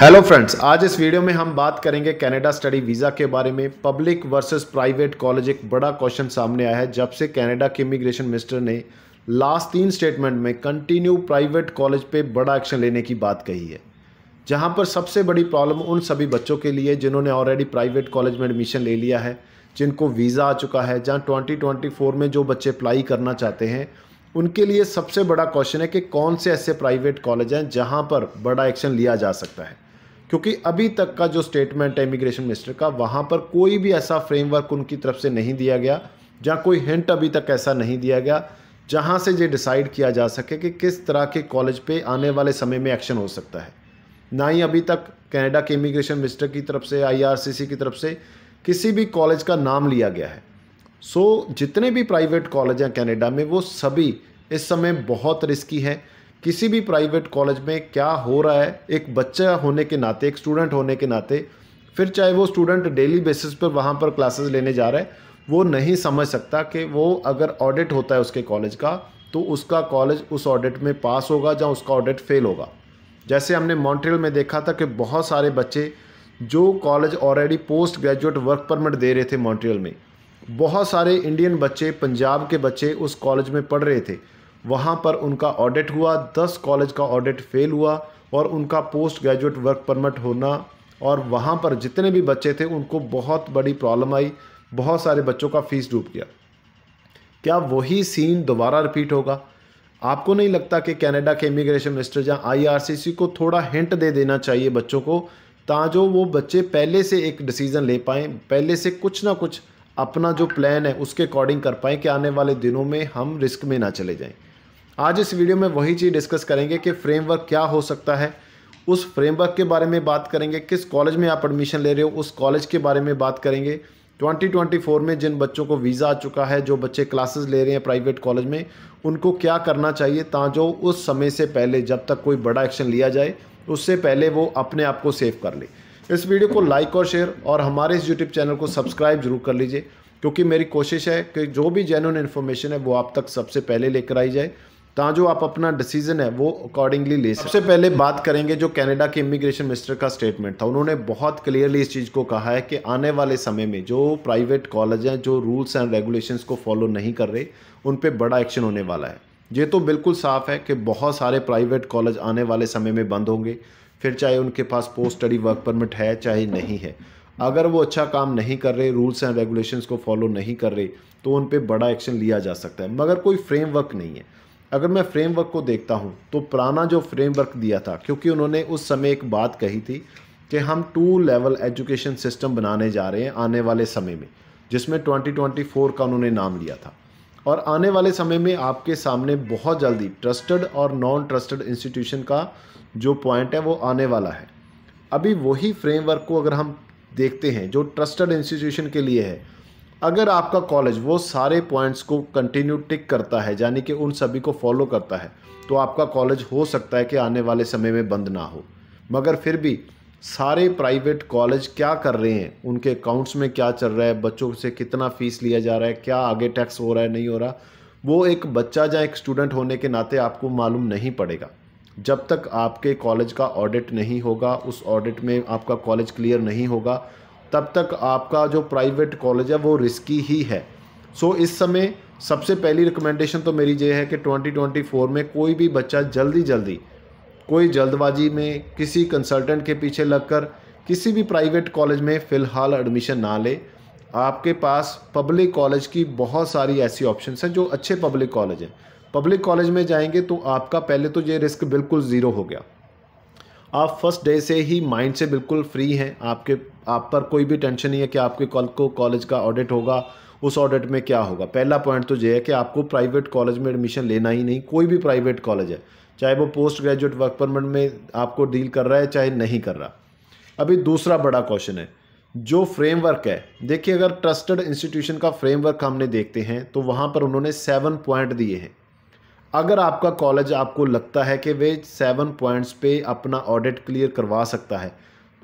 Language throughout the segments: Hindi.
हेलो फ्रेंड्स आज इस वीडियो में हम बात करेंगे कनाडा स्टडी वीज़ा के बारे में पब्लिक वर्सेस प्राइवेट कॉलेज एक बड़ा क्वेश्चन सामने आया है जब से कनाडा के इमिग्रेशन मिनिस्टर ने लास्ट तीन स्टेटमेंट में कंटिन्यू प्राइवेट कॉलेज पे बड़ा एक्शन लेने की बात कही है जहां पर सबसे बड़ी प्रॉब्लम उन सभी बच्चों के लिए जिन्होंने ऑलरेडी प्राइवेट कॉलेज में एडमिशन ले लिया है जिनको वीज़ा आ चुका है जहाँ ट्वेंटी में जो बच्चे अप्लाई करना चाहते हैं उनके लिए सबसे बड़ा क्वेश्चन है कि कौन से ऐसे प्राइवेट कॉलेज हैं जहाँ पर बड़ा एक्शन लिया जा सकता है क्योंकि अभी तक का जो स्टेटमेंट है इमिग्रेशन मिनिस्टर का वहाँ पर कोई भी ऐसा फ्रेमवर्क उनकी तरफ से नहीं दिया गया जहाँ कोई हिंट अभी तक ऐसा नहीं दिया गया जहाँ से ये डिसाइड किया जा सके कि किस तरह के कॉलेज पे आने वाले समय में एक्शन हो सकता है ना ही अभी तक कनाडा के इमिग्रेशन मिनिस्टर की तरफ से आईआरसीसी की तरफ से किसी भी कॉलेज का नाम लिया गया है सो so, जितने भी प्राइवेट कॉलेज हैं कनाडा में वो सभी इस समय बहुत रिस्की हैं किसी भी प्राइवेट कॉलेज में क्या हो रहा है एक बच्चा होने के नाते एक स्टूडेंट होने के नाते फिर चाहे वो स्टूडेंट डेली बेसिस पर वहाँ पर क्लासेस लेने जा रहा है वो नहीं समझ सकता कि वो अगर ऑडिट होता है उसके कॉलेज का तो उसका कॉलेज उस ऑडिट में पास होगा या उसका ऑडिट फेल होगा जैसे हमने मॉन्ट्रियल में देखा था कि बहुत सारे बच्चे जो college already post graduate work permit दे रहे थे मॉन्ट्रियल में बहुत सारे इंडियन बच्चे पंजाब के बच्चे उस कॉलेज में पढ़ रहे थे वहाँ पर उनका ऑडिट हुआ दस कॉलेज का ऑडिट फेल हुआ और उनका पोस्ट ग्रेजुएट वर्क परमिट होना और वहाँ पर जितने भी बच्चे थे उनको बहुत बड़ी प्रॉब्लम आई बहुत सारे बच्चों का फीस डूब गया क्या वही सीन दोबारा रिपीट होगा आपको नहीं लगता कि कनाडा के इमिग्रेशन मिनिस्टर या आईआरसीसी को थोड़ा हिंट दे देना चाहिए बच्चों को ताजो वो बच्चे पहले से एक डिसीज़न ले पाएँ पहले से कुछ ना कुछ अपना जो प्लान है उसके अकॉर्डिंग कर पाएँ कि आने वाले दिनों में हम रिस्क में ना चले जाएँ आज इस वीडियो में वही चीज़ डिस्कस करेंगे कि फ्रेमवर्क क्या हो सकता है उस फ्रेमवर्क के बारे में बात करेंगे किस कॉलेज में आप एडमिशन ले रहे हो उस कॉलेज के बारे में बात करेंगे 2024 में जिन बच्चों को वीज़ा आ चुका है जो बच्चे क्लासेस ले रहे हैं प्राइवेट कॉलेज में उनको क्या करना चाहिए ताजो उस समय से पहले जब तक कोई बड़ा एक्शन लिया जाए उससे पहले वो अपने आप को सेव कर ले इस वीडियो को लाइक और शेयर और हमारे इस यूट्यूब चैनल को सब्सक्राइब जरूर कर लीजिए क्योंकि मेरी कोशिश है कि जो भी जेनुन इन्फॉर्मेशन है वो आप तक सबसे पहले लेकर आई जाए ता जो आप अपना डिसीजन है वो अकॉर्डिंगली ले सकते सबसे पहले बात करेंगे जो कनाडा के इमिग्रेशन मिनिस्टर का स्टेटमेंट था उन्होंने बहुत क्लियरली इस चीज़ को कहा है कि आने वाले समय में जो प्राइवेट कॉलेज हैं जो रूल्स एंड रेगुलेशंस को फॉलो नहीं कर रहे उन पर बड़ा एक्शन होने वाला है ये तो बिल्कुल साफ है कि बहुत सारे प्राइवेट कॉलेज आने वाले समय में बंद होंगे फिर चाहे उनके पास पोस्ट स्टडी वर्क परमिट है चाहे नहीं है अगर वो अच्छा काम नहीं कर रहे रूल्स एंड रेगुलेशंस को फॉलो नहीं कर रहे तो उन पर बड़ा एक्शन लिया जा सकता है मगर कोई फ्रेमवर्क नहीं है अगर मैं फ्रेमवर्क को देखता हूँ तो पुराना जो फ्रेमवर्क दिया था क्योंकि उन्होंने उस समय एक बात कही थी कि हम टू लेवल एजुकेशन सिस्टम बनाने जा रहे हैं आने वाले समय में जिसमें 2024 का उन्होंने नाम लिया था और आने वाले समय में आपके सामने बहुत जल्दी ट्रस्टेड और नॉन ट्रस्टेड इंस्टीट्यूशन का जो पॉइंट है वो आने वाला है अभी वही फ्रेमवर्क को अगर हम देखते हैं जो ट्रस्टेड इंस्टीट्यूशन के लिए है अगर आपका कॉलेज वो सारे पॉइंट्स को कंटिन्यू टिक करता है यानी कि उन सभी को फॉलो करता है तो आपका कॉलेज हो सकता है कि आने वाले समय में बंद ना हो मगर फिर भी सारे प्राइवेट कॉलेज क्या कर रहे हैं उनके अकाउंट्स में क्या चल रहा है बच्चों से कितना फ़ीस लिया जा रहा है क्या आगे टैक्स हो रहा है नहीं हो रहा वो एक बच्चा या एक स्टूडेंट होने के नाते आपको मालूम नहीं पड़ेगा जब तक आपके कॉलेज का ऑडिट नहीं होगा उस ऑडिट में आपका कॉलेज क्लियर नहीं होगा तब तक आपका जो प्राइवेट कॉलेज है वो रिस्की ही है सो so, इस समय सबसे पहली रिकमेंडेशन तो मेरी ये है कि 2024 में कोई भी बच्चा जल्दी जल्दी कोई जल्दबाजी में किसी कंसल्टेंट के पीछे लगकर किसी भी प्राइवेट कॉलेज में फ़िलहाल एडमिशन ना ले आपके पास पब्लिक कॉलेज की बहुत सारी ऐसी ऑप्शन हैं जो अच्छे पब्लिक कॉलेज हैं पब्लिक कॉलेज में जाएंगे तो आपका पहले तो ये रिस्क बिल्कुल ज़ीरो हो गया आप फर्स्ट डे से ही माइंड से बिल्कुल फ्री हैं आपके आप पर कोई भी टेंशन नहीं है कि आपके कल को कॉलेज का ऑडिट होगा उस ऑडिट में क्या होगा पहला पॉइंट तो ये है कि आपको प्राइवेट कॉलेज में एडमिशन लेना ही नहीं कोई भी प्राइवेट कॉलेज है चाहे वो पोस्ट ग्रेजुएट वर्क परमिट में आपको डील कर रहा है चाहे नहीं कर रहा अभी दूसरा बड़ा क्वेश्चन है जो फ्रेमवर्क है देखिए अगर ट्रस्टेड इंस्टीट्यूशन का फ्रेमवर्क हमने देखते हैं तो वहाँ पर उन्होंने सेवन पॉइंट दिए हैं अगर आपका कॉलेज आपको लगता है कि वे सेवन पॉइंट्स पे अपना ऑडिट क्लियर करवा सकता है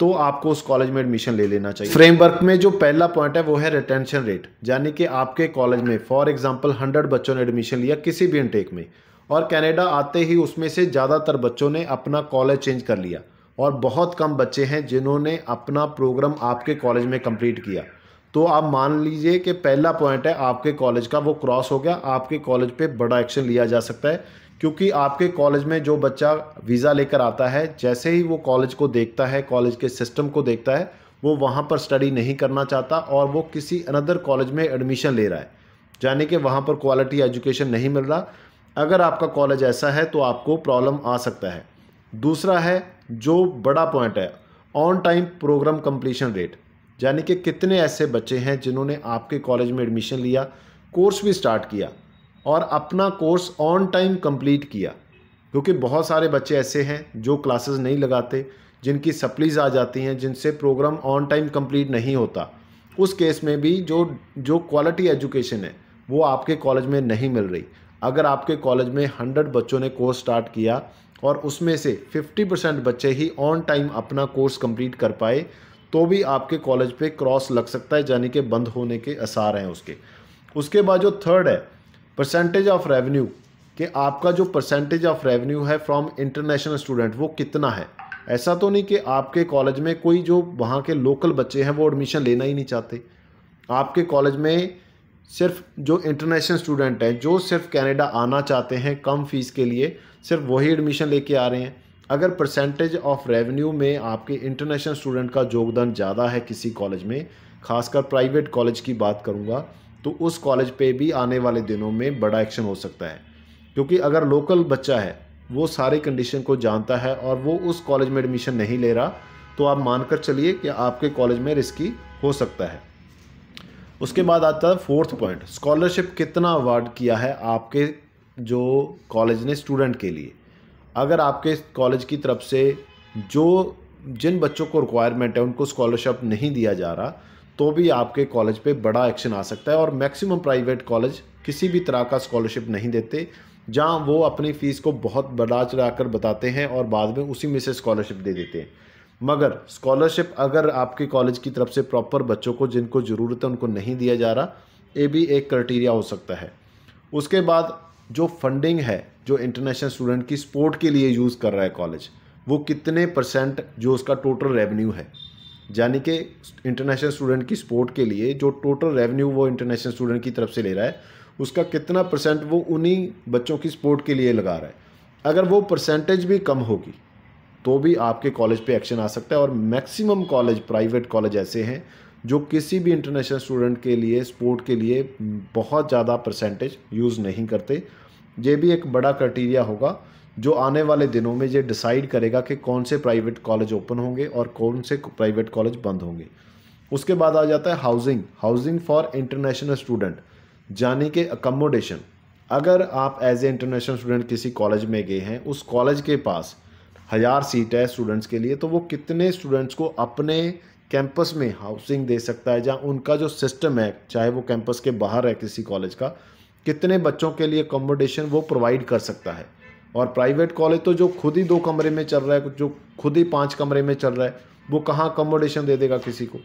तो आपको उस कॉलेज में एडमिशन ले लेना चाहिए फ्रेमवर्क में जो पहला पॉइंट है वो है रिटेंशन रेट यानी कि आपके कॉलेज में फॉर एग्जांपल हंड्रेड बच्चों ने एडमिशन लिया किसी भी इनटेक में और कनाडा आते ही उसमें से ज़्यादातर बच्चों ने अपना कॉलेज चेंज कर लिया और बहुत कम बच्चे हैं जिन्होंने अपना प्रोग्राम आपके कॉलेज में कम्प्लीट किया तो आप मान लीजिए कि पहला पॉइंट है आपके कॉलेज का वो क्रॉस हो गया आपके कॉलेज पे बड़ा एक्शन लिया जा सकता है क्योंकि आपके कॉलेज में जो बच्चा वीज़ा लेकर आता है जैसे ही वो कॉलेज को देखता है कॉलेज के सिस्टम को देखता है वो वहाँ पर स्टडी नहीं करना चाहता और वो किसी अनदर कॉलेज में एडमिशन ले रहा है यानी कि वहाँ पर क्वालिटी एजुकेशन नहीं मिल रहा अगर आपका कॉलेज ऐसा है तो आपको प्रॉब्लम आ सकता है दूसरा है जो बड़ा पॉइंट है on time programme completion rate यानी कि कितने ऐसे बच्चे हैं जिन्होंने आपके कॉलेज में एडमिशन लिया कोर्स भी स्टार्ट किया और अपना कोर्स ऑन टाइम कंप्लीट किया क्योंकि बहुत सारे बच्चे ऐसे हैं जो क्लासेस नहीं लगाते जिनकी सप्लीज आ जाती हैं जिनसे प्रोग्राम ऑन टाइम कंप्लीट नहीं होता उस केस में भी जो जो क्वालिटी एजुकेशन है वो आपके कॉलेज में नहीं मिल रही अगर आपके कॉलेज में हंड्रेड बच्चों ने कोर्स स्टार्ट किया और उसमें से फिफ्टी परसेंट बच्चे ही ऑन टाइम अपना कोर्स कम्प्लीट कर पाए तो भी आपके कॉलेज पे क्रॉस लग सकता है यानी कि बंद होने के आसार हैं उसके उसके बाद जो थर्ड है परसेंटेज ऑफ रेवेन्यू कि आपका जो परसेंटेज ऑफ रेवेन्यू है फ्रॉम इंटरनेशनल स्टूडेंट वो कितना है ऐसा तो नहीं कि आपके कॉलेज में कोई जो वहाँ के लोकल बच्चे हैं वो एडमिशन लेना ही नहीं चाहते आपके कॉलेज में सिर्फ जो इंटरनेशनल स्टूडेंट हैं जो सिर्फ कनाडा आना चाहते हैं कम फीस के लिए सिर्फ वही एडमिशन लेके आ रहे हैं अगर परसेंटेज ऑफ रेवेन्यू में आपके इंटरनेशनल स्टूडेंट का योगदान ज़्यादा है किसी कॉलेज में खासकर प्राइवेट कॉलेज की बात करूँगा तो उस कॉलेज पे भी आने वाले दिनों में बड़ा एक्शन हो सकता है क्योंकि अगर लोकल बच्चा है वो सारे कंडीशन को जानता है और वो उस कॉलेज में एडमिशन नहीं ले रहा तो आप मानकर चलिए कि आपके कॉलेज में रिस्की हो सकता है उसके बाद आता है फोर्थ पॉइंट स्कॉलरशिप कितना अवार्ड किया है आपके जो कॉलेज ने स्टूडेंट के लिए अगर आपके कॉलेज की तरफ से जो जिन बच्चों को रिक्वायरमेंट है उनको स्कॉलरशिप नहीं दिया जा रहा तो भी आपके कॉलेज पे बड़ा एक्शन आ सकता है और मैक्सिमम प्राइवेट कॉलेज किसी भी तरह का स्कॉलरशिप नहीं देते जहाँ वो अपनी फ़ीस को बहुत बढ़ा चढ़ा कर बताते हैं और बाद में उसी में से स्कॉलरशिप दे देते हैं मगर स्कॉलरशिप अगर आपके कॉलेज की तरफ से प्रॉपर बच्चों को जिनको ज़रूरत है उनको नहीं दिया जा रहा ये भी एक क्राइटीरिया हो सकता है उसके बाद जो फंडिंग है जो इंटरनेशनल स्टूडेंट की स्पोर्ट के लिए यूज़ कर रहा है कॉलेज वो कितने परसेंट जो उसका टोटल रेवेन्यू है यानी कि इंटरनेशनल स्टूडेंट की स्पोर्ट के लिए जो टोटल रेवेन्यू वो इंटरनेशनल स्टूडेंट की तरफ से ले रहा है उसका कितना परसेंट वो उन्हीं बच्चों की स्पोर्ट के लिए लगा रहा है अगर वो परसेंटेज भी कम होगी तो भी आपके कॉलेज पे एक्शन आ सकता है और मैक्सिमम कॉलेज प्राइवेट कॉलेज ऐसे हैं जो किसी भी इंटरनेशनल स्टूडेंट के लिए स्पोर्ट के लिए बहुत ज़्यादा परसेंटेज यूज़ नहीं करते ये भी एक बड़ा क्राइटीरिया होगा जो आने वाले दिनों में ये डिसाइड करेगा कि कौन से प्राइवेट कॉलेज ओपन होंगे और कौन से प्राइवेट कॉलेज बंद होंगे उसके बाद आ जाता है housing housing for international student यानी कि अकोमोडेशन अगर आप एज ए इंटरनेशनल स्टूडेंट किसी कॉलेज में गए हैं उस कॉलेज के पास हज़ार सीट है स्टूडेंट्स के लिए तो वो कितने स्टूडेंट्स को अपने कैंपस में हाउसिंग दे सकता है जहाँ उनका जो सिस्टम है चाहे वो कैंपस के बाहर है किसी कॉलेज का कितने बच्चों के लिए अकोमोडेशन वो प्रोवाइड कर सकता है और प्राइवेट कॉलेज तो जो खुद ही दो कमरे में चल रहा है जो खुद ही पाँच कमरे में चल रहा है वो कहाँ अकोमोडेशन दे देगा किसी को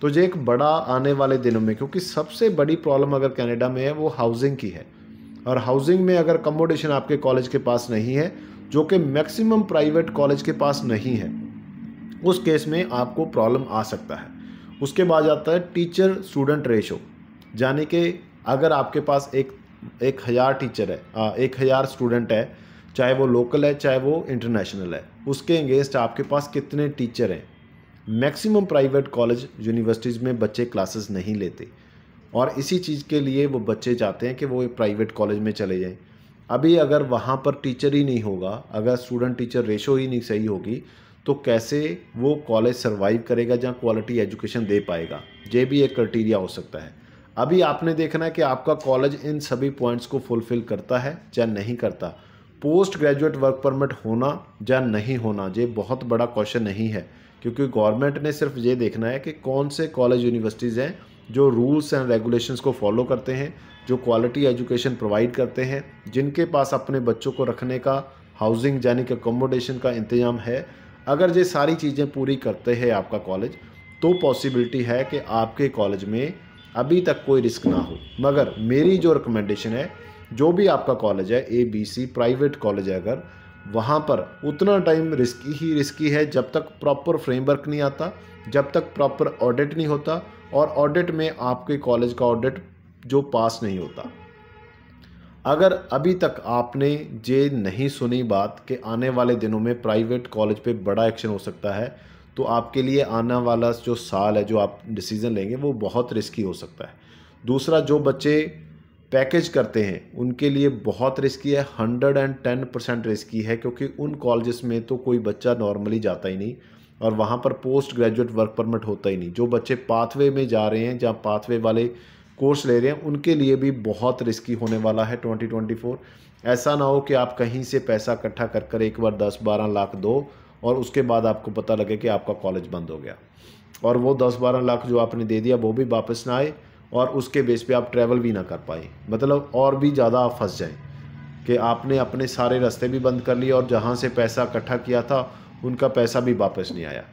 तो ये एक बड़ा आने वाले दिनों में क्योंकि सबसे बड़ी प्रॉब्लम अगर कनाडा में है वो हाउसिंग की है और हाउसिंग में अगर अकोमोडेशन आपके कॉलेज के पास नहीं है जो कि मैक्सिमम प्राइवेट कॉलेज के पास नहीं है उस केस में आपको प्रॉब्लम आ सकता है उसके बाद आता है टीचर स्टूडेंट रेशो यानी कि अगर आपके पास एक एक हज़ार टीचर है आ, हाँ, एक हज़ार स्टूडेंट है चाहे वो लोकल है चाहे वो इंटरनेशनल है उसके अगेंस्ट आपके पास कितने टीचर हैं मैक्सिमम प्राइवेट कॉलेज यूनिवर्सिटीज़ में बच्चे क्लासेस नहीं लेते और इसी चीज़ के लिए वो बच्चे चाहते हैं कि वो प्राइवेट कॉलेज में चले जाएँ अभी अगर वहाँ पर टीचर ही नहीं होगा अगर स्टूडेंट टीचर रेशो ही नहीं सही होगी तो कैसे वो कॉलेज सर्वाइव करेगा जहाँ क्वालिटी एजुकेशन दे पाएगा ये भी एक क्राइटीरिया हो सकता है अभी आपने देखना है कि आपका कॉलेज इन सभी पॉइंट्स को फुलफिल करता है या नहीं करता पोस्ट ग्रेजुएट वर्क परमिट होना या नहीं होना ये बहुत बड़ा क्वेश्चन नहीं है क्योंकि गवर्नमेंट ने सिर्फ ये देखना है कि कौन से कॉलेज यूनिवर्सिटीज़ हैं जो रूल्स एंड रेगुलेशंस को फॉलो करते हैं जो क्वालिटी एजुकेशन प्रोवाइड करते हैं जिनके पास अपने बच्चों को रखने का हाउसिंग यानी कि अकोमोडेशन का इंतजाम है अगर ये सारी चीज़ें पूरी करते हैं आपका कॉलेज तो पॉसिबिलिटी है कि आपके कॉलेज में अभी तक कोई रिस्क ना हो मगर मेरी जो रिकमेंडेशन है जो भी आपका कॉलेज है A B C private college है अगर वहाँ पर उतना टाइम रिस्की ही रिस्की है जब तक प्रॉपर फ्रेमवर्क नहीं आता जब तक प्रॉपर ऑडिट नहीं होता और ऑडिट में आपके कॉलेज का ऑडिट जो पास नहीं होता अगर अभी तक आपने ये नहीं सुनी बात कि आने वाले दिनों में प्राइवेट कॉलेज पे बड़ा एक्शन हो सकता है तो आपके लिए आने वाला जो साल है जो आप डिसीज़न लेंगे वो बहुत रिस्की हो सकता है दूसरा जो बच्चे पैकेज करते हैं उनके लिए बहुत रिस्की है hundred and ten percent risky है क्योंकि उन कॉलेजेस में तो कोई बच्चा नॉर्मली जाता ही नहीं और वहाँ पर पोस्ट ग्रेजुएट वर्क परमिट होता ही नहीं जो बच्चे पाथवे में जा रहे हैं जहाँ पाथवे वाले कोर्स ले रहे हैं उनके लिए भी बहुत रिस्की होने वाला है 2024 ऐसा ना हो कि आप कहीं से पैसा इकट्ठा कर कर एक बार 10-12 लाख दो और उसके बाद आपको पता लगे कि आपका कॉलेज बंद हो गया और वो दस बारह लाख जो आपने दे दिया वो भी वापस ना आए और उसके बेस पे आप ट्रैवल भी ना कर पाए मतलब और भी ज़्यादा आप फंस जाएँ कि आपने अपने सारे रास्ते भी बंद कर लिए और जहाँ से पैसा इकट्ठा किया था उनका पैसा भी वापस नहीं आया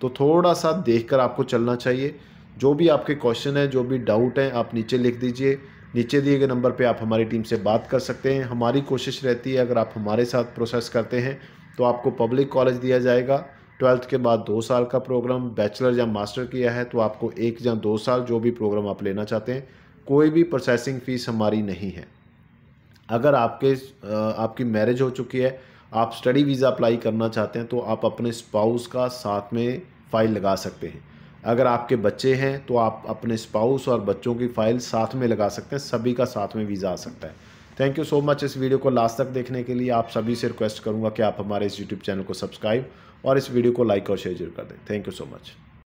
तो थोड़ा सा देख कर आपको चलना चाहिए जो भी आपके क्वेश्चन हैं जो भी डाउट हैं आप नीचे लिख दीजिए नीचे दिए गए नंबर पे आप हमारी टीम से बात कर सकते हैं हमारी कोशिश रहती है अगर आप हमारे साथ प्रोसेस करते हैं तो आपको पब्लिक कॉलेज दिया जाएगा ट्वेल्थ के बाद दो साल का प्रोग्राम बैचलर या मास्टर किया है तो आपको एक या दो साल जो भी प्रोग्राम आप लेना चाहते हैं कोई भी प्रोसेसिंग फ़ीस हमारी नहीं है अगर आपके आपकी मैरिज हो चुकी है आप स्टडी वीज़ा अप्लाई करना चाहते हैं तो आप अपने स्पाउस का साथ में फ़ाइल लगा सकते हैं अगर आपके बच्चे हैं तो आप अपने स्पाउस और बच्चों की फ़ाइल साथ में लगा सकते हैं सभी का साथ में वीज़ा आ सकता है थैंक यू सो मच इस वीडियो को लास्ट तक देखने के लिए आप सभी से रिक्वेस्ट करूँगा कि आप हमारे इस यूट्यूब चैनल को सब्सक्राइब और इस वीडियो को लाइक और शेयर जरूर कर दें थैंक यू सो मच